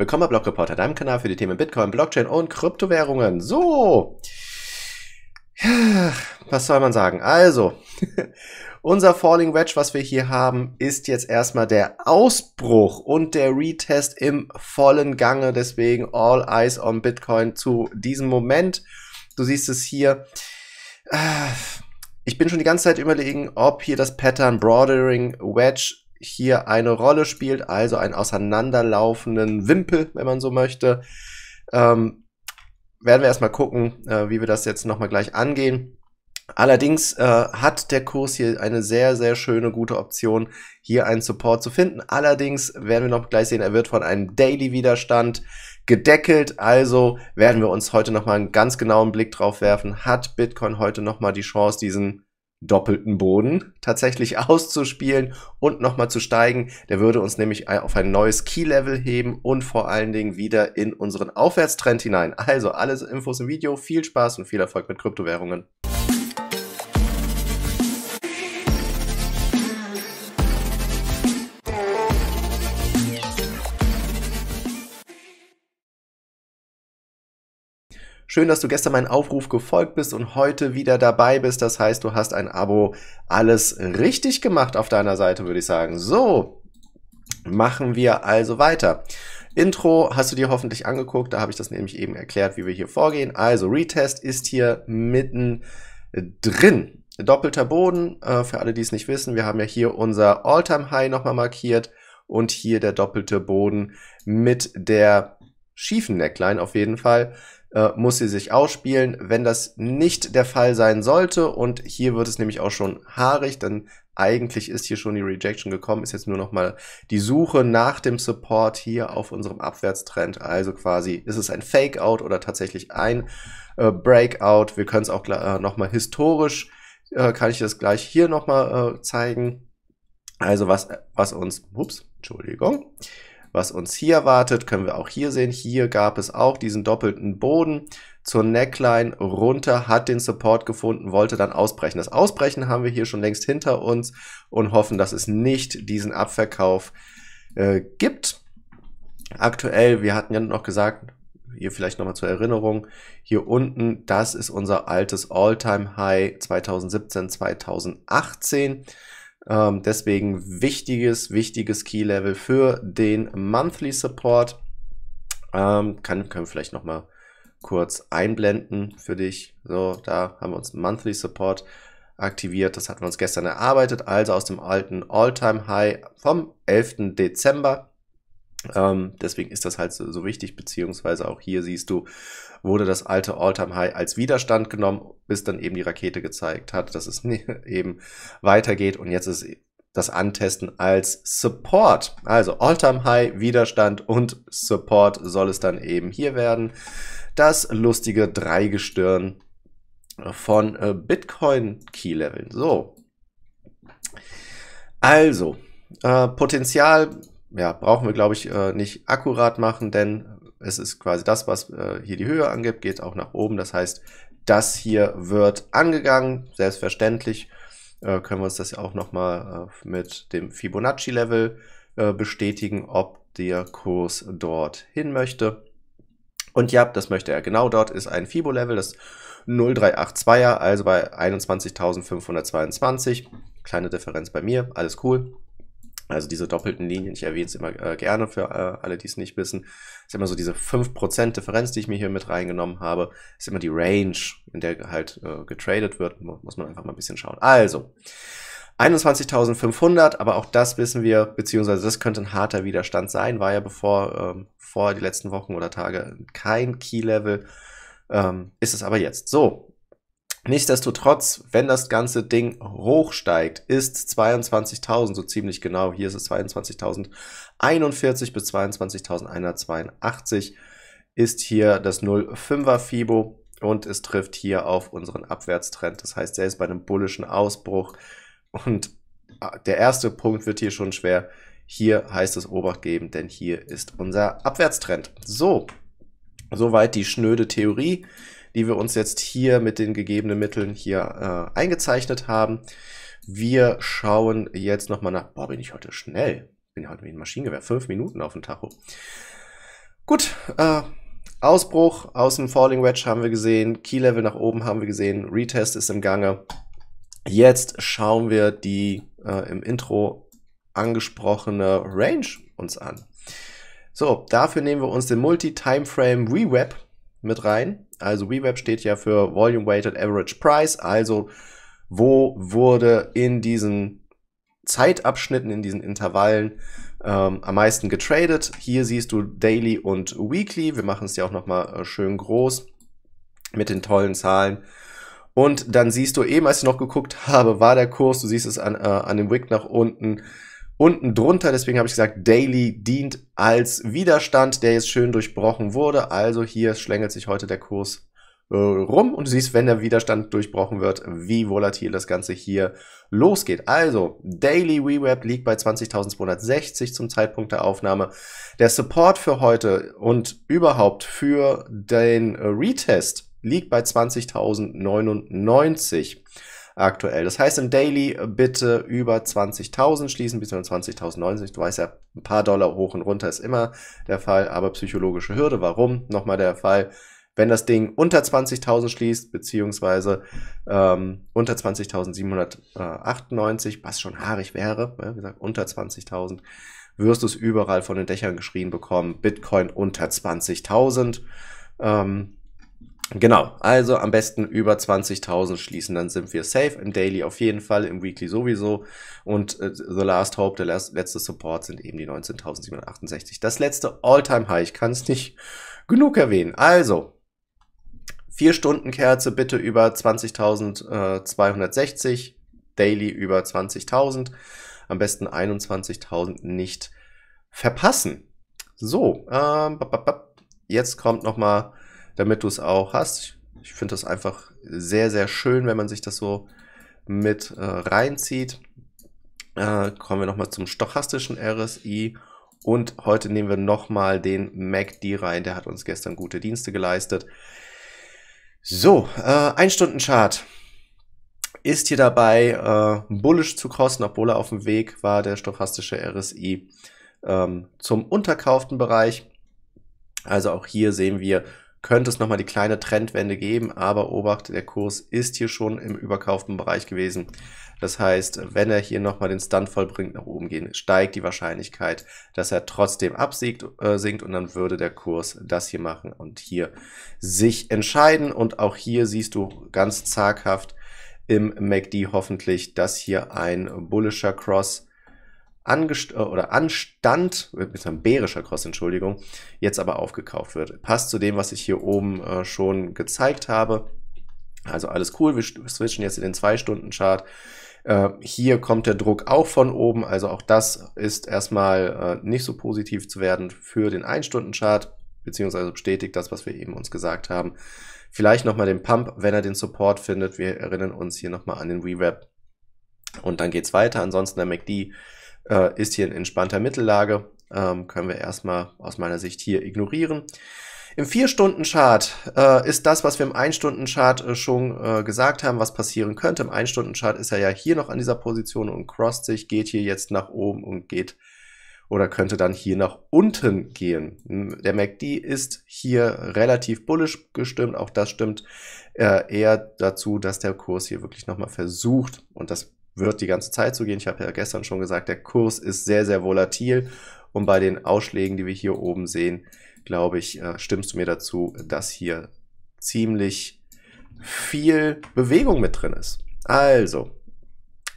Willkommen bei Block Reporter, deinem Kanal für die Themen Bitcoin, Blockchain und Kryptowährungen. So, was soll man sagen? Also, unser Falling Wedge, was wir hier haben, ist jetzt erstmal der Ausbruch und der Retest im vollen Gange. Deswegen all eyes on Bitcoin zu diesem Moment. Du siehst es hier. Äh, ich bin schon die ganze Zeit überlegen, ob hier das Pattern Broadering Wedge hier eine Rolle spielt, also einen auseinanderlaufenden Wimpel, wenn man so möchte. Ähm, werden wir erstmal gucken, äh, wie wir das jetzt nochmal gleich angehen. Allerdings äh, hat der Kurs hier eine sehr, sehr schöne, gute Option, hier einen Support zu finden. Allerdings werden wir noch gleich sehen, er wird von einem Daily-Widerstand gedeckelt. Also werden wir uns heute nochmal einen ganz genauen Blick drauf werfen. Hat Bitcoin heute nochmal die Chance, diesen doppelten Boden tatsächlich auszuspielen und nochmal zu steigen. Der würde uns nämlich auf ein neues Key-Level heben und vor allen Dingen wieder in unseren Aufwärtstrend hinein. Also alles Infos im Video. Viel Spaß und viel Erfolg mit Kryptowährungen. Schön, dass du gestern meinen Aufruf gefolgt bist und heute wieder dabei bist. Das heißt, du hast ein Abo alles richtig gemacht auf deiner Seite, würde ich sagen. So, machen wir also weiter. Intro hast du dir hoffentlich angeguckt, da habe ich das nämlich eben erklärt, wie wir hier vorgehen. Also Retest ist hier mitten drin. Doppelter Boden, äh, für alle, die es nicht wissen, wir haben ja hier unser All-Time-High nochmal markiert und hier der doppelte Boden mit der schiefen Neckline auf jeden Fall. Äh, muss sie sich ausspielen. Wenn das nicht der Fall sein sollte, und hier wird es nämlich auch schon haarig, dann eigentlich ist hier schon die Rejection gekommen, ist jetzt nur nochmal die Suche nach dem Support hier auf unserem Abwärtstrend. Also quasi, ist es ein Fake-Out oder tatsächlich ein äh, Breakout? Wir können es auch äh, nochmal historisch, äh, kann ich das gleich hier nochmal äh, zeigen. Also was, was uns, ups, Entschuldigung, was uns hier erwartet, können wir auch hier sehen. Hier gab es auch diesen doppelten Boden zur Neckline runter, hat den Support gefunden, wollte dann ausbrechen. Das Ausbrechen haben wir hier schon längst hinter uns und hoffen, dass es nicht diesen Abverkauf äh, gibt. Aktuell, wir hatten ja noch gesagt, hier vielleicht nochmal zur Erinnerung, hier unten, das ist unser altes All-Time-High 2017, 2018. Ähm, deswegen wichtiges, wichtiges Key-Level für den Monthly Support. Ähm, kann, können wir vielleicht nochmal kurz einblenden für dich. So, da haben wir uns Monthly Support aktiviert. Das hatten wir uns gestern erarbeitet, also aus dem alten All-Time-High vom 11. Dezember. Ähm, deswegen ist das halt so, so, wichtig, beziehungsweise auch hier siehst du, wurde das alte all time High als Widerstand genommen, bis dann eben die Rakete gezeigt hat, dass es eben weitergeht und jetzt ist das Antesten als Support. Also all time High, Widerstand und Support soll es dann eben hier werden. Das lustige Dreigestirn von äh, Bitcoin Key Leveln. So. Also, äh, Potenzial ja, brauchen wir, glaube ich, äh, nicht akkurat machen, denn es ist quasi das, was äh, hier die Höhe angibt, geht auch nach oben. Das heißt, das hier wird angegangen. Selbstverständlich äh, können wir uns das ja auch nochmal mit dem Fibonacci-Level bestätigen, ob der Kurs dort hin möchte. Und ja, das möchte er. Genau dort ist ein Fibo-Level, das 0382er, also bei 21.522. Kleine Differenz bei mir, alles cool. Also diese doppelten Linien, ich erwähne es immer äh, gerne für äh, alle, die es nicht wissen, ist immer so diese 5% Differenz, die ich mir hier mit reingenommen habe, ist immer die Range, in der halt äh, getradet wird, muss man einfach mal ein bisschen schauen. Also, 21.500, aber auch das wissen wir, beziehungsweise das könnte ein harter Widerstand sein, war ja bevor, ähm, vor die letzten Wochen oder Tage kein Key-Level, ähm, ist es aber jetzt. So, Nichtsdestotrotz, wenn das ganze Ding hochsteigt, ist 22.000 so ziemlich genau, hier ist es 22.041 bis 22.182, ist hier das 0,5er FIBO und es trifft hier auf unseren Abwärtstrend. Das heißt, selbst bei einem bullischen Ausbruch und äh, der erste Punkt wird hier schon schwer. Hier heißt es Obacht geben, denn hier ist unser Abwärtstrend. So, soweit die schnöde Theorie die wir uns jetzt hier mit den gegebenen Mitteln hier äh, eingezeichnet haben. Wir schauen jetzt nochmal nach. Boah, bin ich heute schnell. Bin heute wie ein Maschinengewehr. Fünf Minuten auf dem Tacho. Gut, äh, Ausbruch aus dem Falling Wedge haben wir gesehen. Key Level nach oben haben wir gesehen. Retest ist im Gange. Jetzt schauen wir die äh, im Intro angesprochene Range uns an. So, dafür nehmen wir uns den Multi-Timeframe Reweb mit rein. Also VWAP steht ja für Volume Weighted Average Price. Also wo wurde in diesen Zeitabschnitten, in diesen Intervallen ähm, am meisten getradet? Hier siehst du Daily und Weekly. Wir machen es ja auch nochmal äh, schön groß mit den tollen Zahlen. Und dann siehst du eben, als ich noch geguckt habe, war der Kurs, du siehst es an, äh, an dem Wick nach unten, Unten drunter, deswegen habe ich gesagt, Daily dient als Widerstand, der jetzt schön durchbrochen wurde. Also hier schlängelt sich heute der Kurs äh, rum und du siehst, wenn der Widerstand durchbrochen wird, wie volatil das Ganze hier losgeht. Also, Daily WeWeb liegt bei 20.260 zum Zeitpunkt der Aufnahme. Der Support für heute und überhaupt für den äh, Retest liegt bei 20.099 aktuell. Das heißt, im Daily äh, bitte über 20.000 schließen, bis 20.090. Du weißt ja, ein paar Dollar hoch und runter ist immer der Fall, aber psychologische Hürde, warum? Nochmal der Fall. Wenn das Ding unter 20.000 schließt, beziehungsweise ähm, unter 20.798, was schon haarig wäre, ja, ne, wie gesagt, unter 20.000, wirst du es überall von den Dächern geschrien bekommen, Bitcoin unter 20.000. Ähm, Genau, also am besten über 20.000 schließen, dann sind wir safe. Im Daily auf jeden Fall, im Weekly sowieso. Und äh, The Last Hope, der last, letzte Support sind eben die 19.768. Das letzte All-Time-High, ich kann es nicht genug erwähnen. Also, 4-Stunden-Kerze bitte über 20.260, äh, Daily über 20.000. Am besten 21.000 nicht verpassen. So, ähm, jetzt kommt noch mal damit du es auch hast. Ich, ich finde das einfach sehr, sehr schön, wenn man sich das so mit äh, reinzieht. Äh, kommen wir nochmal zum stochastischen RSI. Und heute nehmen wir nochmal den MACD rein. Der hat uns gestern gute Dienste geleistet. So, äh, ein Stunden Chart ist hier dabei äh, bullish zu kosten, obwohl er auf dem Weg war, der stochastische RSI ähm, zum unterkauften Bereich. Also auch hier sehen wir könnte es nochmal die kleine Trendwende geben, aber Obacht, der Kurs ist hier schon im überkauften Bereich gewesen. Das heißt, wenn er hier nochmal den Stunt vollbringt, nach oben gehen, steigt die Wahrscheinlichkeit, dass er trotzdem absinkt äh, sinkt und dann würde der Kurs das hier machen und hier sich entscheiden. Und auch hier siehst du ganz zaghaft im MACD hoffentlich, dass hier ein bullischer Cross angest äh, oder anstand, mit einem bärischer Cross, Entschuldigung, jetzt aber aufgekauft wird. Passt zu dem, was ich hier oben äh, schon gezeigt habe. Also alles cool, wir switchen jetzt in den 2-Stunden-Chart. Äh, hier kommt der Druck auch von oben, also auch das ist erstmal äh, nicht so positiv zu werden für den 1-Stunden-Chart, beziehungsweise bestätigt das, was wir eben uns gesagt haben. Vielleicht nochmal den Pump, wenn er den Support findet. Wir erinnern uns hier nochmal an den Rewrap. Und dann geht's weiter. Ansonsten der MACD äh, ist hier in entspannter Mittellage. Ähm, können wir erstmal aus meiner Sicht hier ignorieren. Im 4-Stunden-Chart äh, ist das, was wir im 1-Stunden-Chart äh, schon äh, gesagt haben, was passieren könnte. Im 1-Stunden-Chart ist er ja hier noch an dieser Position und crosst sich, geht hier jetzt nach oben und geht oder könnte dann hier nach unten gehen. Der MACD ist hier relativ bullisch gestimmt. Auch das stimmt äh, eher dazu, dass der Kurs hier wirklich nochmal versucht, und das wird die ganze Zeit so gehen. Ich habe ja gestern schon gesagt, der Kurs ist sehr, sehr volatil und bei den Ausschlägen, die wir hier oben sehen, glaube ich, äh, stimmst du mir dazu, dass hier ziemlich viel Bewegung mit drin ist. Also,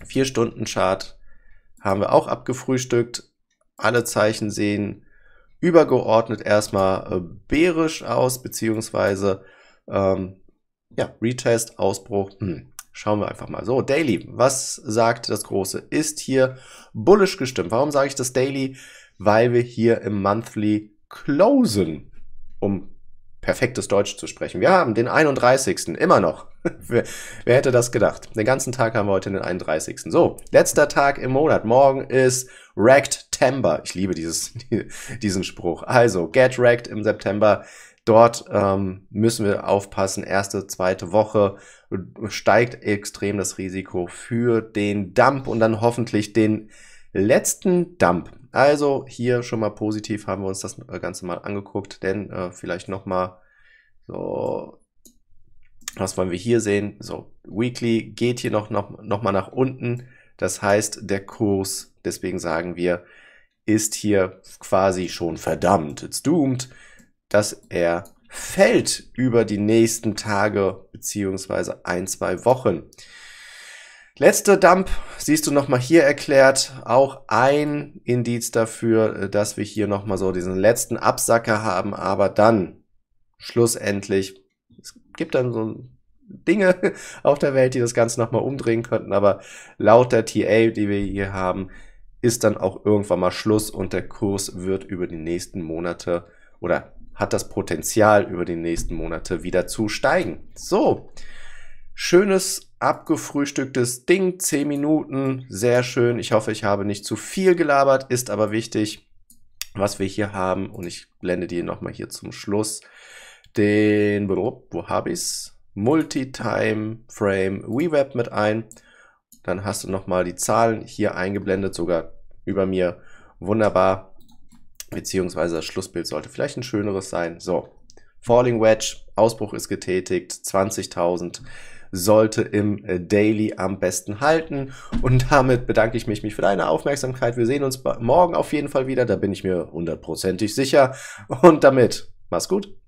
4-Stunden-Chart haben wir auch abgefrühstückt. Alle Zeichen sehen übergeordnet erstmal äh, bärisch aus, beziehungsweise ähm, ja, Retest, Ausbruch, hm, Schauen wir einfach mal. So, Daily. Was sagt das Große? Ist hier bullish gestimmt. Warum sage ich das Daily? Weil wir hier im Monthly closen, um perfektes Deutsch zu sprechen. Wir haben den 31. immer noch. wer, wer, hätte das gedacht? Den ganzen Tag haben wir heute den 31. So, letzter Tag im Monat. Morgen ist Racked Tember. Ich liebe dieses, diesen Spruch. Also, get wrecked im September. Dort ähm, müssen wir aufpassen, erste, zweite Woche steigt extrem das Risiko für den Dump und dann hoffentlich den letzten Dump. Also hier schon mal positiv haben wir uns das äh, Ganze mal angeguckt, denn äh, vielleicht nochmal so, was wollen wir hier sehen? So, Weekly geht hier noch, noch, noch mal nach unten. Das heißt, der Kurs, deswegen sagen wir, ist hier quasi schon verdammt, it's doomed dass er fällt über die nächsten Tage beziehungsweise ein, zwei Wochen. Letzter Dump siehst du nochmal hier erklärt. Auch ein Indiz dafür, äh, dass wir hier nochmal so diesen letzten Absacker haben. Aber dann, schlussendlich, es gibt dann so Dinge auf der Welt, die das Ganze nochmal umdrehen könnten. Aber laut der TA, die wir hier haben, ist dann auch irgendwann mal Schluss und der Kurs wird über die nächsten Monate oder hat das Potenzial, über die nächsten Monate wieder zu steigen. So, schönes, abgefrühstücktes Ding, 10 Minuten, sehr schön. Ich hoffe, ich habe nicht zu viel gelabert, ist aber wichtig, was wir hier haben. Und ich blende dir nochmal hier zum Schluss den, wo habe ich es? Multi-Time Frame WeWeb mit ein. Dann hast du nochmal die Zahlen hier eingeblendet, sogar über mir. Wunderbar. Beziehungsweise das Schlussbild sollte vielleicht ein schöneres sein. So, Falling Wedge, Ausbruch ist getätigt, 20.000 sollte im äh, Daily am besten halten. Und damit bedanke ich mich, für deine Aufmerksamkeit. Wir sehen uns morgen auf jeden Fall wieder, da bin ich mir hundertprozentig sicher. Und damit, mach's gut.